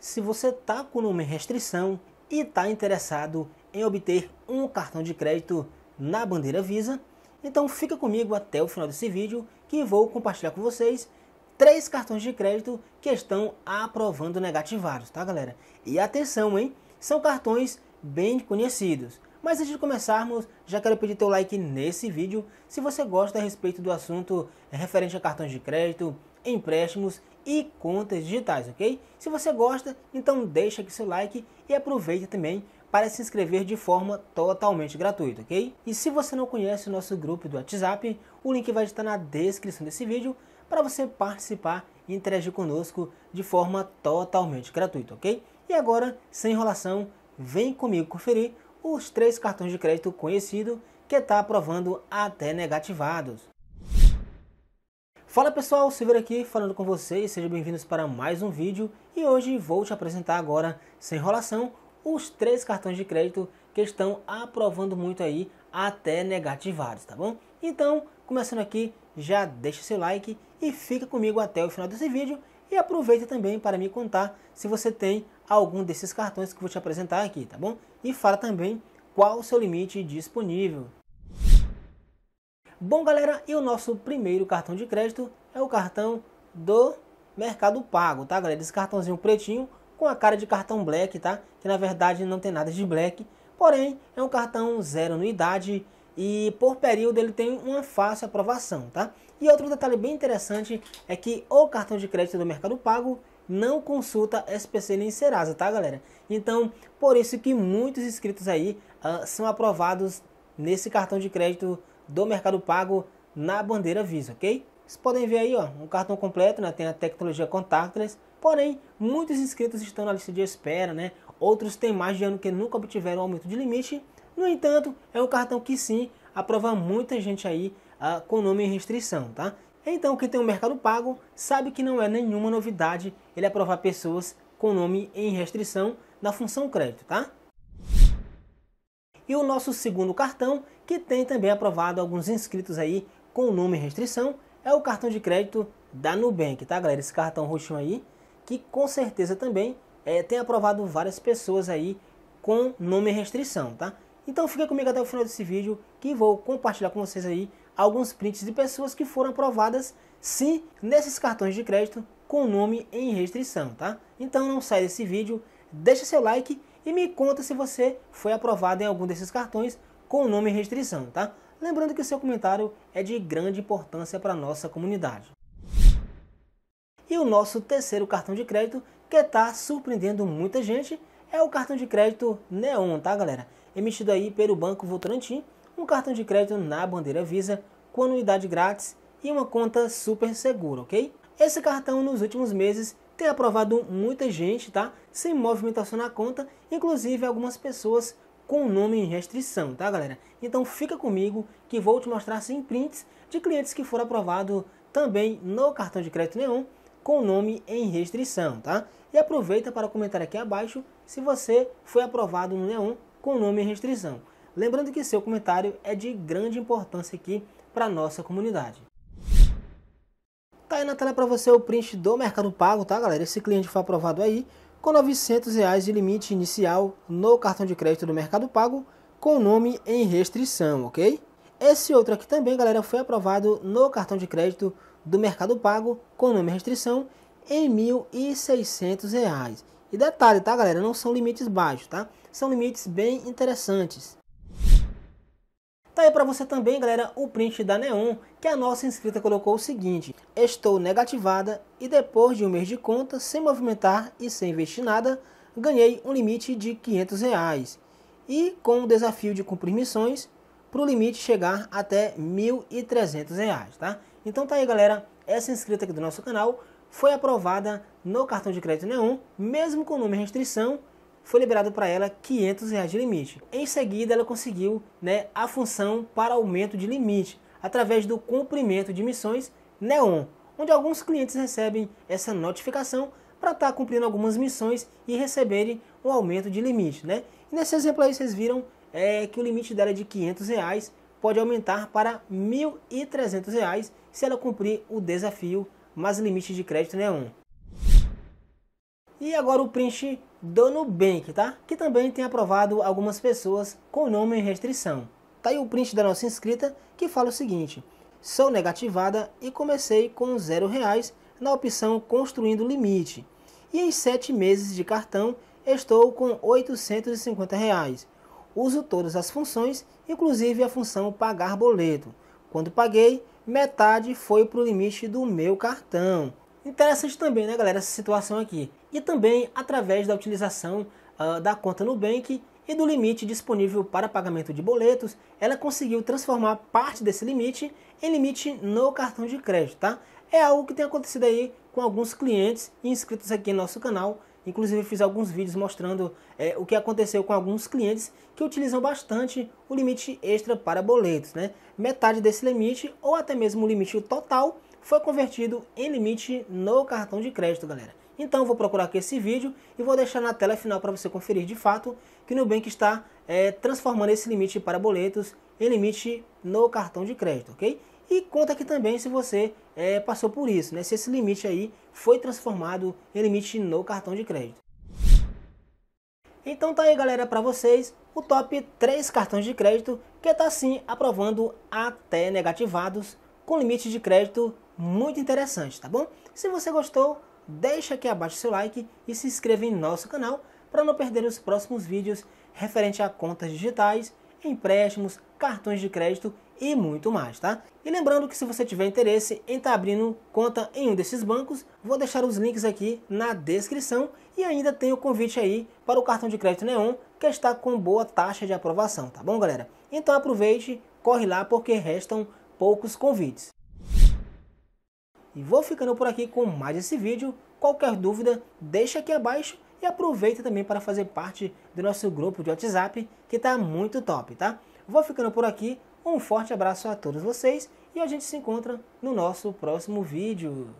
Se você está com uma nome em restrição e está interessado em obter um cartão de crédito na bandeira Visa, então fica comigo até o final desse vídeo que vou compartilhar com vocês três cartões de crédito que estão aprovando negativados, tá galera? E atenção, hein? São cartões bem conhecidos. Mas antes de começarmos, já quero pedir teu like nesse vídeo se você gosta a respeito do assunto referente a cartões de crédito, empréstimos e contas digitais, ok? Se você gosta, então deixa aqui seu like e aproveita também para se inscrever de forma totalmente gratuita, ok? E se você não conhece o nosso grupo do WhatsApp, o link vai estar na descrição desse vídeo para você participar e interagir conosco de forma totalmente gratuita, ok? E agora, sem enrolação, vem comigo conferir os três cartões de crédito conhecido que está aprovando até negativados. Fala pessoal, Silver aqui falando com vocês, sejam bem-vindos para mais um vídeo e hoje vou te apresentar agora, sem enrolação, os três cartões de crédito que estão aprovando muito aí, até negativados, tá bom? Então, começando aqui, já deixa seu like e fica comigo até o final desse vídeo e aproveita também para me contar se você tem algum desses cartões que vou te apresentar aqui, tá bom? E fala também qual o seu limite disponível, Bom, galera, e o nosso primeiro cartão de crédito é o cartão do Mercado Pago, tá, galera? Esse cartãozinho pretinho com a cara de cartão black, tá? Que na verdade não tem nada de black, porém é um cartão zero anuidade e por período ele tem uma fácil aprovação, tá? E outro detalhe bem interessante é que o cartão de crédito do Mercado Pago não consulta SPC nem Serasa, tá, galera? Então, por isso que muitos inscritos aí uh, são aprovados nesse cartão de crédito do Mercado Pago na bandeira Visa, ok? Vocês podem ver aí, ó, um cartão completo, né? Tem a tecnologia contactless, porém, muitos inscritos estão na lista de espera, né? Outros têm mais de ano que nunca obtiveram aumento de limite. No entanto, é um cartão que sim aprova muita gente aí ah, com nome em restrição, tá? Então, quem tem o um Mercado Pago sabe que não é nenhuma novidade ele aprovar pessoas com nome em restrição na função crédito, tá? E o nosso segundo cartão que tem também aprovado alguns inscritos aí com nome em restrição, é o cartão de crédito da Nubank, tá galera? Esse cartão roxinho aí, que com certeza também é, tem aprovado várias pessoas aí com nome em restrição, tá? Então fica comigo até o final desse vídeo que vou compartilhar com vocês aí alguns prints de pessoas que foram aprovadas sim nesses cartões de crédito com nome em restrição, tá? Então não sai desse vídeo, deixa seu like e me conta se você foi aprovado em algum desses cartões com o nome restrição, tá? Lembrando que seu comentário é de grande importância para a nossa comunidade. E o nosso terceiro cartão de crédito, que está surpreendendo muita gente, é o cartão de crédito Neon, tá galera? Emitido aí pelo Banco Votorantim, um cartão de crédito na bandeira Visa, com anuidade grátis e uma conta super segura, ok? Esse cartão nos últimos meses tem aprovado muita gente, tá? Sem movimentação na conta, inclusive algumas pessoas com o nome em restrição, tá galera? Então fica comigo que vou te mostrar sem prints de clientes que foram aprovados também no cartão de crédito Neon com o nome em restrição, tá? E aproveita para comentar aqui abaixo se você foi aprovado no Neon com o nome em restrição. Lembrando que seu comentário é de grande importância aqui para nossa comunidade. Tá aí na tela para você o print do Mercado Pago, tá galera? Esse cliente foi aprovado aí com R$ 900 reais de limite inicial no cartão de crédito do Mercado Pago com nome em restrição, ok? Esse outro aqui também, galera, foi aprovado no cartão de crédito do Mercado Pago com nome em restrição em R$ 1.600. E detalhe, tá, galera? Não são limites baixos, tá? São limites bem interessantes. Tá aí para você também, galera, o print da Neon, que a nossa inscrita colocou o seguinte: Estou negativada e depois de um mês de conta, sem movimentar e sem investir nada, ganhei um limite de 500 reais. E com o desafio de cumprir missões, para o limite chegar até 1.300 reais, tá? Então tá aí, galera, essa inscrita aqui do nosso canal foi aprovada no cartão de crédito Neon, mesmo com o nome de restrição, foi liberado para ela 500 reais de limite. Em seguida, ela conseguiu né, a função para aumento de limite através do cumprimento de missões Neon, onde alguns clientes recebem essa notificação para estar tá cumprindo algumas missões e receberem um aumento de limite. Né? E nesse exemplo aí, vocês viram é, que o limite dela é de 500 reais pode aumentar para R$ 1.300 se ela cumprir o desafio mais limite de crédito Neon. E agora o print do Nubank, tá? Que também tem aprovado algumas pessoas com nome em restrição. Tá aí o print da nossa inscrita que fala o seguinte: sou negativada e comecei com zero reais na opção construindo limite. E em sete meses de cartão estou com 850 reais. Uso todas as funções, inclusive a função pagar boleto. Quando paguei, metade foi para o limite do meu cartão. Interessante também, né, galera, essa situação aqui e também através da utilização uh, da conta Nubank e do limite disponível para pagamento de boletos, ela conseguiu transformar parte desse limite em limite no cartão de crédito, tá? É algo que tem acontecido aí com alguns clientes inscritos aqui no nosso canal. Inclusive fiz alguns vídeos mostrando é, o que aconteceu com alguns clientes que utilizam bastante o limite extra para boletos, né? Metade desse limite ou até mesmo o limite total foi convertido em limite no cartão de crédito, galera. Então vou procurar aqui esse vídeo e vou deixar na tela final para você conferir de fato que o Nubank está é, transformando esse limite para boletos em limite no cartão de crédito, ok? E conta aqui também se você é, passou por isso, né? se esse limite aí foi transformado em limite no cartão de crédito. Então tá aí galera para vocês o top 3 cartões de crédito que está sim aprovando até negativados com limite de crédito muito interessante, tá bom? Se você gostou, deixa aqui abaixo seu like e se inscreva em nosso canal para não perder os próximos vídeos referente a contas digitais, empréstimos, cartões de crédito e muito mais, tá? E lembrando que se você tiver interesse em estar tá abrindo conta em um desses bancos, vou deixar os links aqui na descrição e ainda tem o convite aí para o cartão de crédito Neon, que está com boa taxa de aprovação, tá bom, galera? Então aproveite, corre lá porque restam poucos convites. E vou ficando por aqui com mais esse vídeo. Qualquer dúvida, deixa aqui abaixo e aproveita também para fazer parte do nosso grupo de WhatsApp, que está muito top, tá? Vou ficando por aqui. Um forte abraço a todos vocês e a gente se encontra no nosso próximo vídeo.